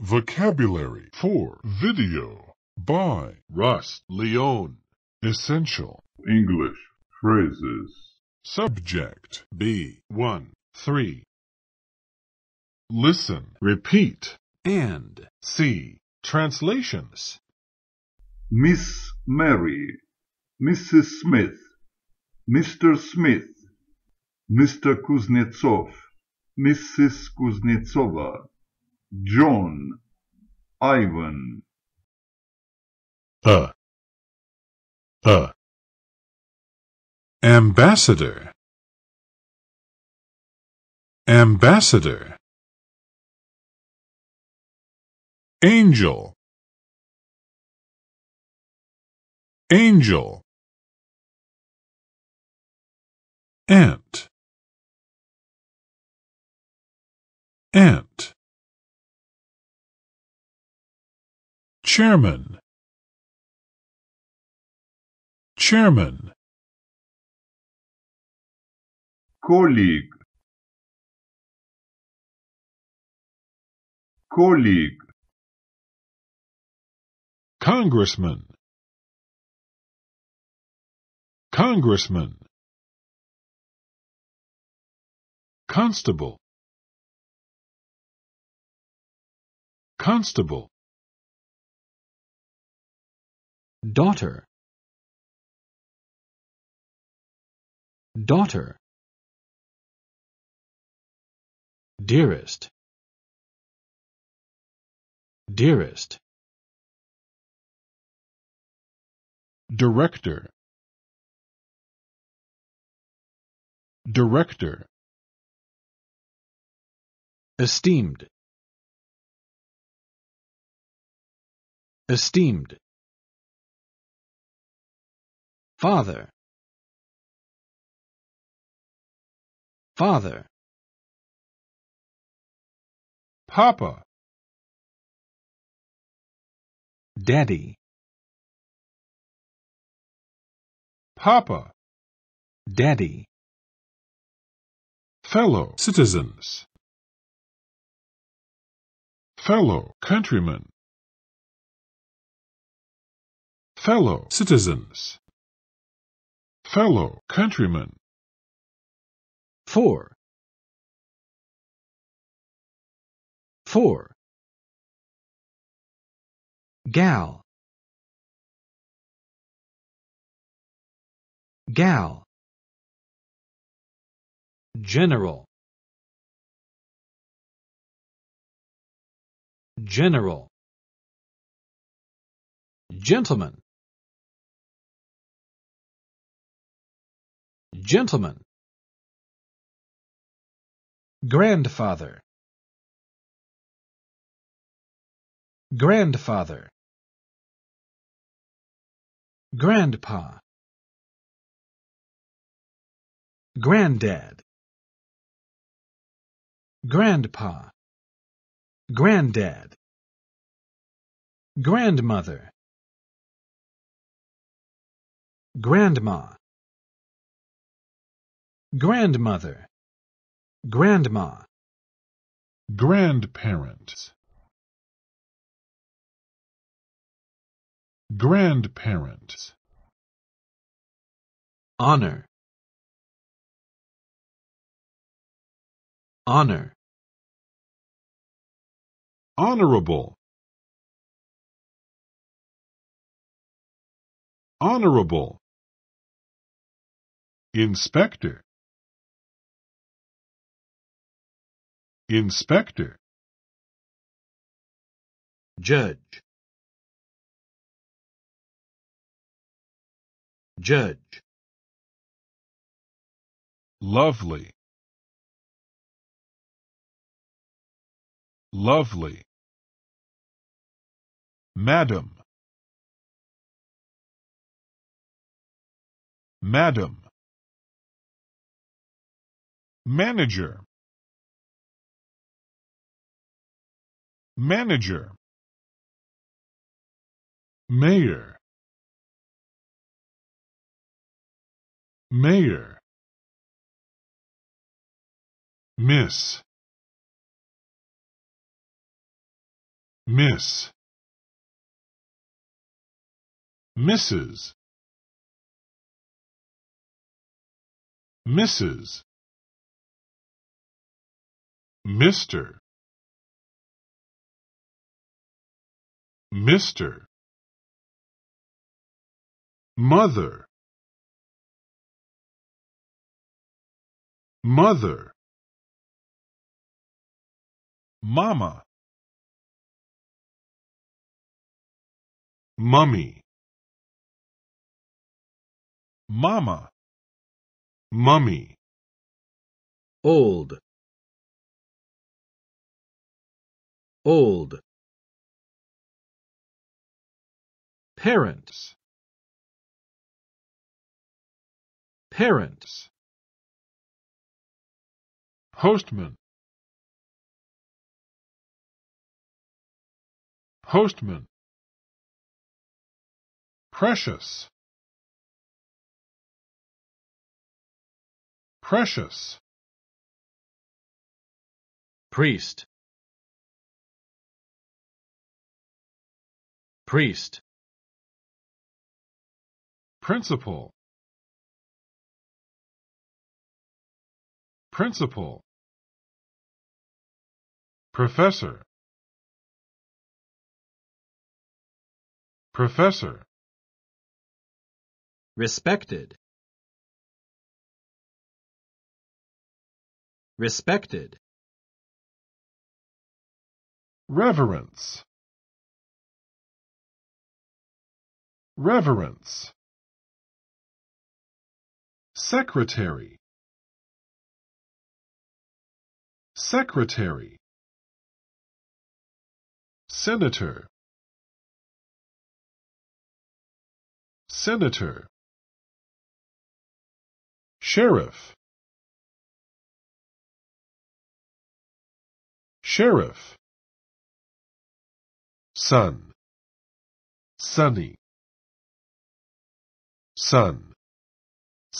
Vocabulary for video by Rust Leon. Essential English phrases. Subject B1 3. Listen, repeat, and see translations. Miss Mary, Mrs. Smith, Mr. Smith, Mr. Kuznetsov, Mrs. Kuznetsova. John, Ivan. A. A. Ambassador. Ambassador. Angel. Angel. Ant. Ant. chairman chairman colleague colleague congressman congressman constable constable daughter daughter dearest dearest director director esteemed esteemed Father Father Papa Daddy Papa Daddy Fellow citizens Fellow countrymen Fellow citizens fellow countrymen. 4. 4. Gal. Gal. General. General. Gentleman. Gentleman grandfather grandfather grandpa granddad grandpa granddad grandmother grandma grandmother, grandma, grandparent, grandparent, honor, honor, honorable, honorable, inspector, Inspector Judge Judge Lovely Lovely Madam Madam Manager manager mayor mayor miss miss mrs mrs mr Mr. Mother Mother Mama Mummy Mama Mummy Old Old parents parents postman postman precious precious priest priest Principle Principal Professor Professor Respected Respected Reverence Reverence Secretary Secretary Senator Senator Sheriff Sheriff Sun Sunny Sun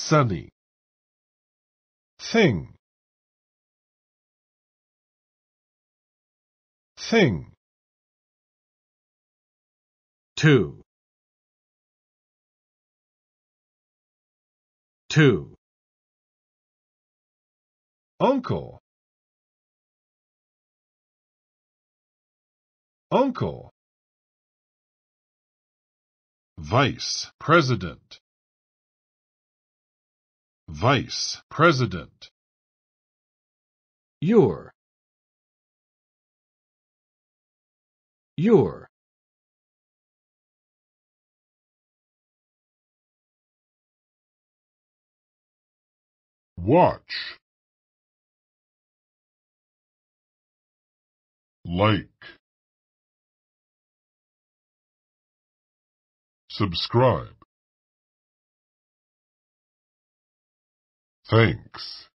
sunny thing thing two two uncle uncle vice president Vice President Your Your Watch Like Subscribe Thanks